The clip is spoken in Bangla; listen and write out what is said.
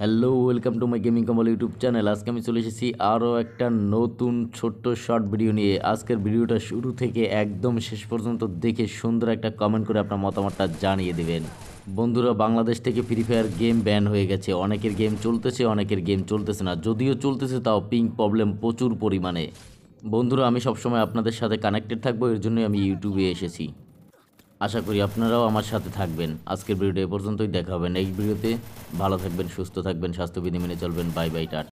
hello welcome to my gaming কম্বল ইউটিউব চ্যানেল আজকে আমি চলে এসেছি আরও একটা নতুন ছোট্ট শর্ট ভিডিও নিয়ে আজকের ভিডিওটা শুরু থেকে একদম শেষ পর্যন্ত দেখে সুন্দর একটা কমেন্ট করে আপনার মতামতটা জানিয়ে দেবেন বন্ধুরা বাংলাদেশ থেকে ফ্রি ফায়ার গেম ব্যান হয়ে গেছে অনেকের গেম চলতেছে অনেকের গেম চলতেছে না যদিও চলতেছে তাও পিঙ্ক প্রবলেম প্রচুর পরিমাণে বন্ধুরা আমি সবসময় আপনাদের সাথে কানেক্টেড থাকবো এর জন্যই আমি ইউটিউবে এসেছি আশা করি আপনারাও আমার সাথে থাকবেন আজকের ভিডিওটা এ পর্যন্তই দেখা হবে নেক্সট ভিডিওতে ভালো থাকবেন সুস্থ থাকবেন স্বাস্থ্যবিধি মেনে চলবেন বাই বাই টাটা